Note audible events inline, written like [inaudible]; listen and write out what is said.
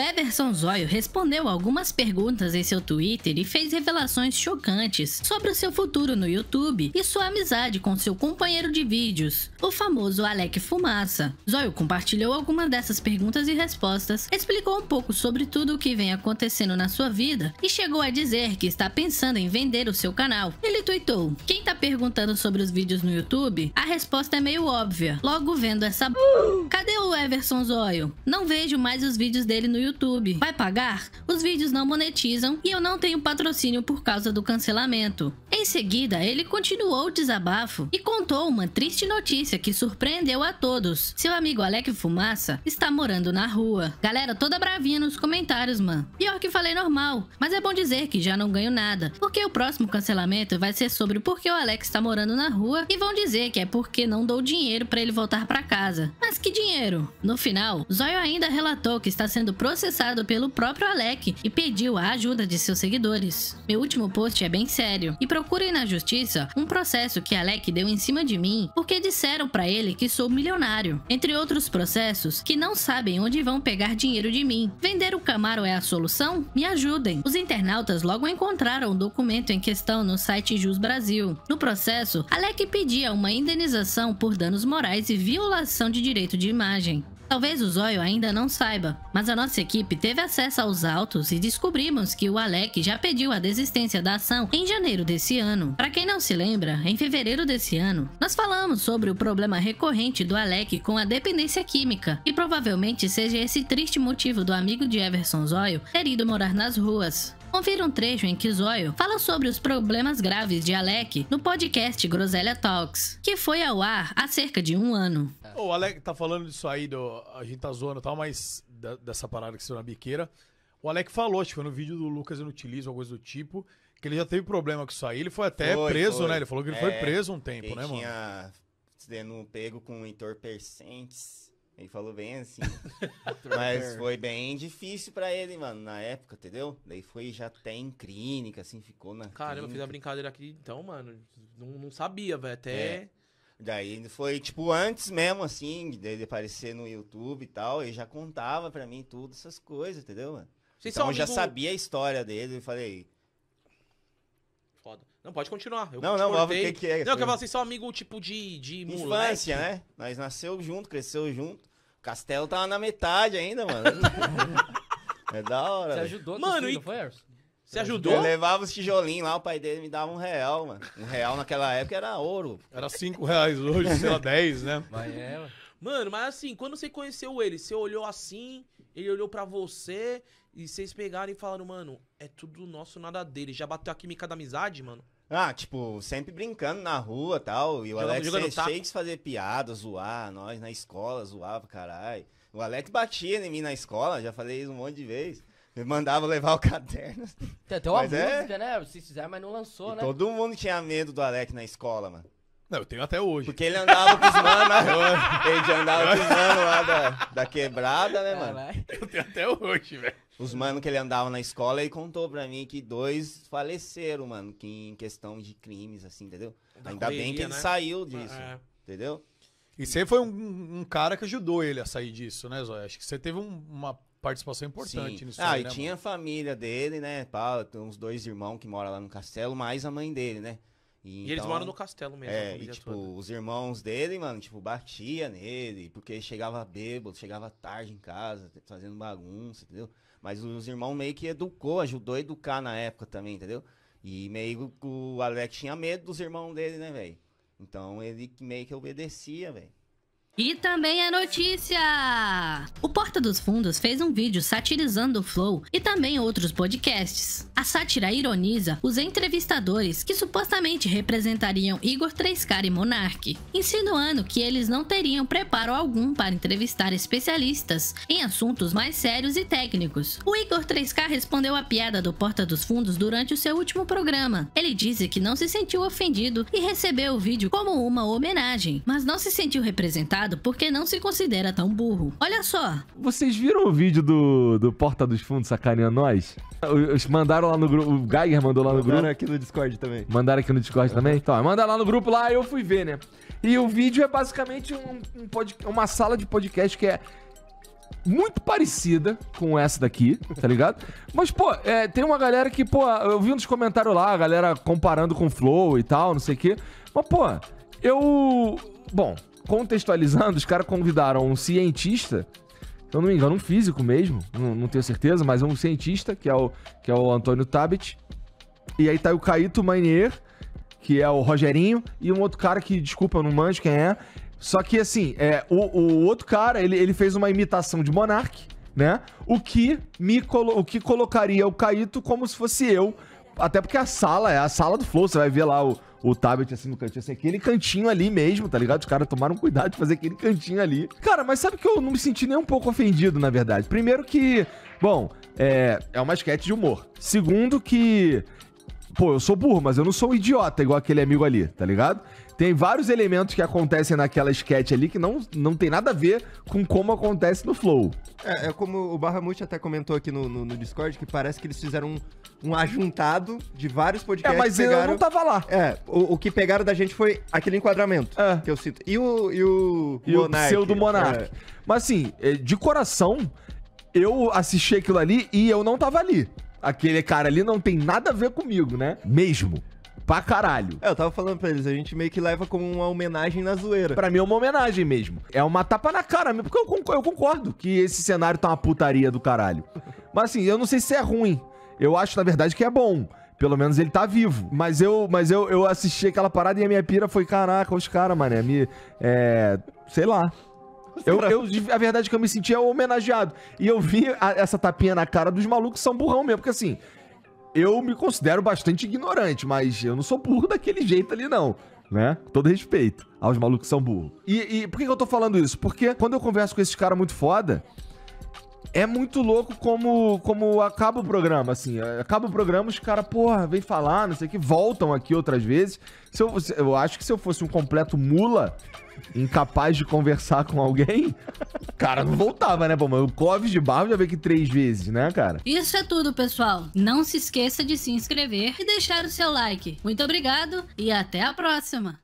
Everson Zóio respondeu algumas perguntas em seu Twitter e fez revelações chocantes sobre o seu futuro no YouTube e sua amizade com seu companheiro de vídeos, o famoso Alec Fumaça. Zóio compartilhou algumas dessas perguntas e respostas, explicou um pouco sobre tudo o que vem acontecendo na sua vida e chegou a dizer que está pensando em vender o seu canal. Ele tweetou: "Quem tá perguntando sobre os vídeos no YouTube? A resposta é meio óbvia. Logo vendo essa Cadê o Everson Zóio? Não vejo mais os vídeos dele no YouTube YouTube. Vai pagar? Os vídeos não monetizam e eu não tenho patrocínio por causa do cancelamento. Em seguida, ele continuou o desabafo e contou uma triste notícia que surpreendeu a todos. Seu amigo Alec Fumaça está morando na rua. Galera toda bravinha nos comentários, mano. Pior que falei normal, mas é bom dizer que já não ganho nada, porque o próximo cancelamento vai ser sobre por que o Alex está morando na rua e vão dizer que é porque não dou dinheiro para ele voltar para casa. Mas que dinheiro? No final, Zóio ainda relatou que está sendo processado pelo próprio Alec e pediu a ajuda de seus seguidores. Meu último post é bem sério e procura procurem na justiça um processo que Alec deu em cima de mim porque disseram para ele que sou milionário, entre outros processos que não sabem onde vão pegar dinheiro de mim. Vender o Camaro é a solução? Me ajudem. Os internautas logo encontraram o documento em questão no site Jus Brasil. No processo, Alec pedia uma indenização por danos morais e violação de direito de imagem. Talvez o Zóio ainda não saiba, mas a nossa equipe teve acesso aos autos e descobrimos que o Alec já pediu a desistência da ação em janeiro desse ano. Para quem não se lembra, em fevereiro desse ano, nós falamos sobre o problema recorrente do Alec com a dependência química, e provavelmente seja esse triste motivo do amigo de Everson Zóio ter ido morar nas ruas. Confira um trecho em que Zóio fala sobre os problemas graves de Alec no podcast Groselha Talks, que foi ao ar há cerca de um ano. O Alec tá falando disso aí, do, a gente tá zoando e tal, mas da, dessa parada que se na biqueira. O Alec falou, acho que foi no vídeo do Lucas Eu Utilizo, alguma coisa do tipo, que ele já teve problema com isso aí. Ele foi até foi, preso, foi. né? Ele falou que ele é, foi preso um tempo, né, mano? Ele tinha sendo pego com entorpecentes ele falou bem assim. [laughs] Mas foi bem difícil pra ele, mano, na época, entendeu? Daí foi já até em clínica, assim, ficou na. Caramba, eu fiz a brincadeira aqui, então, mano. Não, não sabia, velho. Até. É. Daí foi, tipo, antes mesmo, assim, de aparecer no YouTube e tal, ele já contava pra mim tudo, essas coisas, entendeu, mano? Vocês então eu já amigo... sabia a história dele, eu falei. Foda. Não, pode continuar. Eu não, não, o que, que é. Não, eu quero falar, assim, vocês são amigos, tipo, de, de Infância, moleque. né? Nós nasceu junto, cresceu junto. Castelo tava tá na metade ainda, mano. [laughs] é da hora. Você ajudou, mano, e... não foi, Erson? Você ajudou? Eu levava os tijolinhos lá, o pai dele me dava um real, mano. Um real naquela época era ouro. Era cinco reais hoje, sei lá, [laughs] dez, né? Mas é, mano. mano, mas assim, quando você conheceu ele, você olhou assim, ele olhou para você, e vocês pegaram e falaram, mano, é tudo nosso, nada dele. Já bateu a química da amizade, mano? Ah, tipo, sempre brincando na rua tal. E o Alex jogando fez é fazer piada, zoar, nós na escola zoava, caralho. O Alex batia em mim na escola, já falei isso um monte de vezes. Eu mandava levar o [laughs] caderno. Tem até uma mas é. música, é... né? Se fizer, mas não lançou, e né? Todo mundo tinha medo do Alex na escola, mano. Não, eu tenho até hoje. Porque ele andava com os manos na rua. [laughs] Ele andava com os manos lá da, da quebrada, né, mano? Eu tenho até hoje, velho os manos que ele andava na escola, ele contou pra mim que dois faleceram, mano, que em questão de crimes, assim, entendeu? Da Ainda correria, bem que ele né? saiu é, disso, é. entendeu? E você foi um, um, cara que ajudou ele a sair disso, né, Zóia? Acho que você teve um, uma participação importante Sim. nisso. Ah, aí, e né, tinha mano? a família dele, né, pá, uns dois irmãos que moram lá no castelo, mais a mãe dele, né? E, e então, eles moram então, no castelo mesmo. É, e, tipo, toda. os irmãos dele, mano, tipo, batia nele, porque chegava bêbado, chegava tarde em casa, fazendo bagunça, entendeu? Mas os irmãos meio que educou, ajudou a educar na época também, entendeu? E meio que o Alex tinha medo dos irmãos dele, né, velho? Então ele meio que obedecia, velho. E também a é notícia! O Porta dos Fundos fez um vídeo satirizando o Flow e também outros podcasts. A sátira ironiza os entrevistadores que supostamente representariam Igor 3K e Monark, insinuando que eles não teriam preparo algum para entrevistar especialistas em assuntos mais sérios e técnicos. O Igor 3K respondeu à piada do Porta dos Fundos durante o seu último programa. Ele disse que não se sentiu ofendido e recebeu o vídeo como uma homenagem, mas não se sentiu representado educado, porque não se considera tão burro. Olha só. Vocês viram o vídeo do, do Porta dos Fundos sacaneando nós? Os mandaram lá no grupo. O Geiger mandou lá no mandaram grupo. Mandaram aqui no Discord também. Mandaram aqui no Discord também? Então, mandaram lá no grupo lá, eu fui ver, né? E o vídeo é basicamente um, um pod... uma sala de podcast que é muito parecida com essa daqui, tá ligado? [laughs] Mas, pô, é, tem uma galera que, pô, eu vi uns comentários lá, a galera comparando com o Flow e tal, não sei o quê. Mas, pô, eu. Bom, contextualizando, os caras convidaram um cientista, se eu não me engano, um físico mesmo, não, não, tenho certeza, mas é um cientista, que é o, que é o Antônio Tabet. E aí tá o Caíto Manier, que é o Rogerinho, e um outro cara que, desculpa, eu não manjo quem é. Só que, assim, é, o, o outro cara, ele, ele fez uma imitação de Monark, né? O que, me o que colocaria o Caíto como se fosse eu até porque a sala é a sala do Flow. Você vai ver lá o, o tablet assim no cantinho, assim, aquele cantinho ali mesmo, tá ligado? Os caras tomaram cuidado de fazer aquele cantinho ali. Cara, mas sabe que eu não me senti nem um pouco ofendido, na verdade. Primeiro que, bom, é, é uma esquete de humor. Segundo que, pô, eu sou burro, mas eu não sou um idiota igual aquele amigo ali, tá ligado? Tem vários elementos que acontecem naquela sketch ali que não, não tem nada a ver com como acontece no Flow. É, é como o Barramut até comentou aqui no, no, no, Discord, que parece que eles fizeram um, um ajuntado de vários podcasts. É, mas pegaram... eu não tava lá. É, o, o que pegaram da gente foi aquele enquadramento é. que eu sinto. E o. E o, e Monark, o É. Mas assim, é, de coração, eu assisti aquilo ali e eu não tava ali. Aquele cara ali não tem nada a ver comigo, né? Mesmo pra caralho. É, eu tava falando pra eles, a gente meio que leva como uma homenagem na zoeira. Pra mim é uma homenagem mesmo. É uma tapa na cara mesmo, porque eu concordo, eu concordo que esse cenário tá uma putaria do caralho. Mas assim, eu não sei se é ruim. Eu acho, na verdade, que é bom. Pelo menos ele tá vivo. Mas eu, mas eu, eu assisti aquela parada e a minha pira foi, caraca, os caras, mané, me. É. Sei lá. Eu, eu, a verdade é que eu me é homenageado. E eu vi a, essa tapinha na cara dos malucos são burrão mesmo. Porque assim, eu me considero bastante ignorante, mas eu não sou burro daquele jeito ali, não. Né? Com todo respeito aos malucos que são burros. E, e por que eu tô falando isso? Porque quando eu converso com esses caras muito foda, é muito louco como, como acaba o programa, assim. Acaba o programa, os caras, porra, vem falar, não sei o que, voltam aqui outras vezes. Se eu, eu acho que se eu fosse um completo mula, incapaz de conversar com alguém, cara, não voltava, né? Pô, mas o Covid de Barro já veio aqui três vezes, né, cara? Isso é tudo, pessoal. Não se esqueça de se inscrever e deixar o seu like. Muito obrigado e até a próxima!